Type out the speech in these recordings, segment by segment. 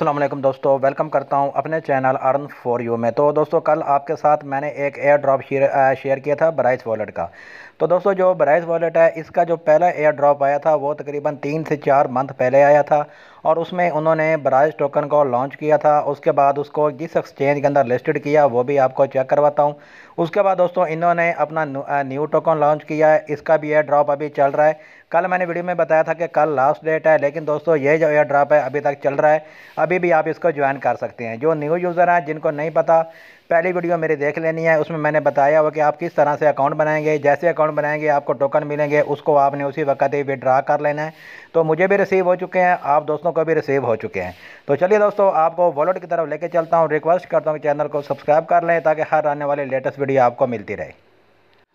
असलम दोस्तों वेलकम करता हूं अपने चैनल अर्न फॉर यू में तो दोस्तों कल आपके साथ मैंने एक एयर ड्रॉप शेयर शेयर किया था ब्राइस वॉलेट का तो दोस्तों जो ब्राइस वॉलेट है इसका जो पहला एयर ड्रॉप आया था वो तकरीबन तीन से चार मंथ पहले आया था और उसमें उन्होंने ब्राइस टोकन को लॉन्च किया था उसके बाद उसको जिस एक्सचेंज के अंदर लिस्टेड किया वो भी आपको चेक करवाता हूँ उसके बाद दोस्तों इन्होंने अपना न्यू टोकन लॉन्च किया है इसका भी एयर ड्रॉप अभी चल रहा है कल मैंने वीडियो में बताया था कि कल लास्ट डेट है लेकिन दोस्तों ये जो एयर ड्रॉप है अभी तक चल रहा है अभी भी आप इसको ज्वाइन कर सकते हैं जो न्यू यूज़र हैं जिनको नहीं पता पहली वीडियो मेरी देख लेनी है उसमें मैंने बताया हुआ कि आप किस तरह से अकाउंट बनाएंगे जैसे अकाउंट बनाएंगे आपको टोकन मिलेंगे उसको आपने उसी वक्त ही विड्रा कर लेना है तो मुझे भी रिसीव हो चुके हैं आप दोस्तों को भी रिसीव हो चुके हैं तो चलिए दोस्तों आपको वॉलेट की तरफ लेके चलता हूँ रिक्वेस्ट करता हूँ चैनल को सब्सक्राइब कर लें ताकि हर आने वाली लेटेस्ट वीडियो आपको मिलती रहे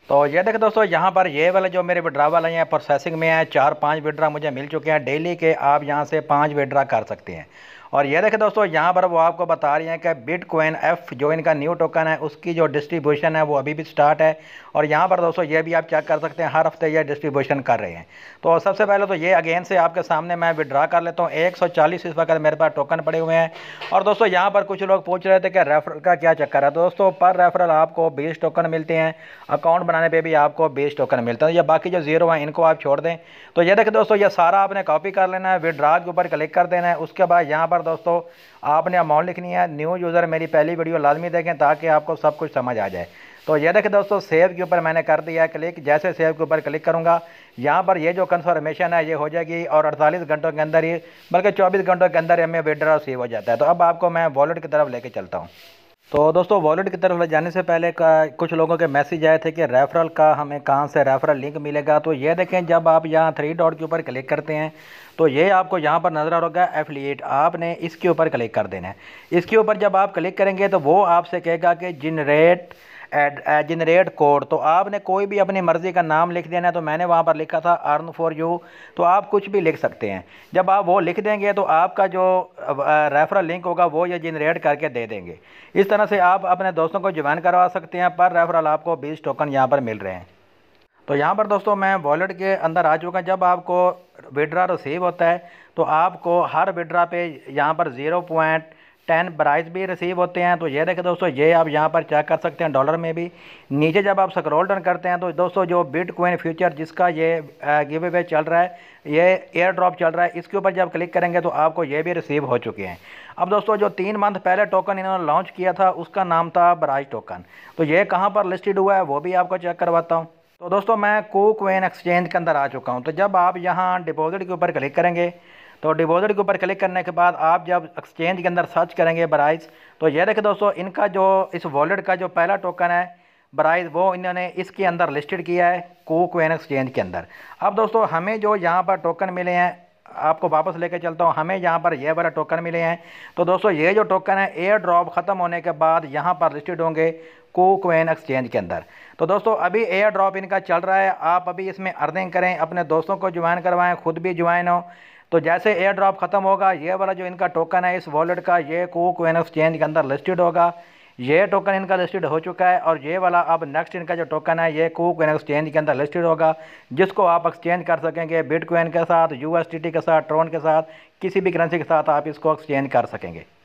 तो ये देखें दोस्तों यहाँ पर ये वाले जो मेरे विड्रा वाले हैं प्रोसेसिंग में हैं चार पाँच विड्रा मुझे मिल चुके हैं डेली के आप यहाँ से पाँच विड्रा कर सकते हैं और ये देखें दोस्तों यहाँ पर वो आपको बता रही हैं कि बिटकॉइन एफ जो इनका न्यू टोकन है उसकी जो डिस्ट्रीब्यूशन है वो अभी भी स्टार्ट है और यहाँ पर दोस्तों ये भी आप चेक कर सकते हैं हर हफ्ते ये डिस्ट्रीब्यूशन कर रहे हैं तो सबसे पहले तो ये अगेन से आपके सामने मैं विड्रा कर लेता हूँ एक इस वक्त मेरे पास टोकन पड़े हुए हैं और दोस्तों यहाँ पर कुछ लोग पूछ रहे थे कि रेफरल का क्या चक्कर है तो दोस्तों पर रेफरल आपको बीस टोकन मिलते हैं अकाउंट बनाने पर भी आपको बीस टोकन मिलते हैं या बाकी जो जीरो हैं इनको आप छोड़ दें तो ये देखें दोस्तों ये सारा आपने कॉपी कर लेना है विड्रा के ऊपर क्लिक कर देना है उसके बाद यहाँ पर पर दोस्तों आपने अमाउंट लिखनी है न्यू यूज़र मेरी पहली वीडियो लाजमी देखें ताकि आपको सब कुछ समझ आ जाए तो ये देखें दोस्तों सेव के ऊपर मैंने कर दिया क्लिक जैसे सेव के ऊपर क्लिक करूँगा यहाँ पर ये जो कन्फर्मेशन है ये हो जाएगी और अड़तालीस घंटों के अंदर ही बल्कि चौबीस घंटों के अंदर हमें विड्रा सेव हो जाता है तो अब आपको मैं वॉलेट की तरफ लेके चलता हूँ तो दोस्तों वॉलेट की तरफ जाने से पहले कुछ लोगों के मैसेज आए थे कि रेफरल का हमें कहाँ से रेफरल लिंक मिलेगा तो ये देखें जब आप यहाँ थ्री डॉट के ऊपर क्लिक करते हैं तो ये आपको यहाँ पर नज़र आ रहा एफिलिएट आपने इसके ऊपर क्लिक कर देना है इसके ऊपर जब आप क्लिक करेंगे तो वो आपसे कहेगा कि जिनरेट जनरेट कोड तो आपने कोई भी अपनी मर्ज़ी का नाम लिख देना है तो मैंने वहाँ पर लिखा था अर्न फॉर यू तो आप कुछ भी लिख सकते हैं जब आप वो लिख देंगे तो आपका जो रेफरल लिंक होगा वो ये जनरेट करके दे देंगे इस तरह से आप अपने दोस्तों को ज्वाइन करवा सकते हैं पर रेफरल आपको बीस टोकन यहाँ पर मिल रहे हैं तो यहाँ पर दोस्तों मैं वॉलेट के अंदर आ चुका जब आपको विड्रा रिसीव होता है तो आपको हर विड्रा पे यहाँ पर ज़ीरो पॉइंट टेन प्राइज भी रिसीव होते हैं तो ये देखें दोस्तों ये आप यहाँ पर चेक कर सकते हैं डॉलर में भी नीचे जब आप स्क्रॉल डन करते हैं तो दोस्तों जो बिटकॉइन फ्यूचर जिसका ये गिव अवे चल रहा है ये एयर ड्रॉप चल रहा है इसके ऊपर जब क्लिक करेंगे तो आपको ये भी रिसीव हो चुके हैं अब दोस्तों जो तीन मंथ पहले टोकन इन्होंने लॉन्च किया था उसका नाम था बराज टोकन तो ये कहाँ पर लिस्टेड हुआ है वो भी आपको चेक करवाता हूँ तो दोस्तों मैं को एक्सचेंज के अंदर आ चुका हूँ तो जब आप यहाँ डिपॉजिट के ऊपर क्लिक करेंगे तो डिपॉज़िट के ऊपर क्लिक करने के बाद आप जब एक्सचेंज के अंदर सर्च करेंगे ब्राइज तो ये देखें दोस्तों इनका जो इस वॉलेट का जो पहला टोकन है ब्राइज वो इन्होंने इसके अंदर लिस्टेड किया है को क्वेन एक्सचेंज के अंदर अब दोस्तों हमें जो यहाँ पर टोकन मिले हैं आपको वापस लेके चलता हूँ हमें यहाँ पर ये वाला टोकन मिले हैं तो दोस्तों ये जो टोकन है एयर ड्रॉप ख़त्म होने के बाद यहाँ पर लिस्टेड होंगे को कोइन एक्सचेंज के अंदर तो दोस्तों अभी एयर ड्रॉप इनका चल रहा है आप अभी इसमें अर्निंग करें अपने दोस्तों को ज्वाइन करवाएँ खुद भी ज्वाइन हो तो जैसे एयर ड्रॉप ख़त्म होगा ये वाला जो इनका टोकन है इस वॉलेट का ये को कोइन एक्सचेंज के अंदर लिस्टेड होगा ये टोकन इनका लिस्टेड हो चुका है और ये वाला अब नेक्स्ट इनका जो टोकन है ये को कोइन एक्सचेंज के अंदर लिस्टेड होगा जिसको आप एक्सचेंज कर सकेंगे बिटकॉइन के साथ यूएसटीटी के साथ ट्रोन के साथ किसी भी करेंसी के साथ आप इसको एक्सचेंज कर सकेंगे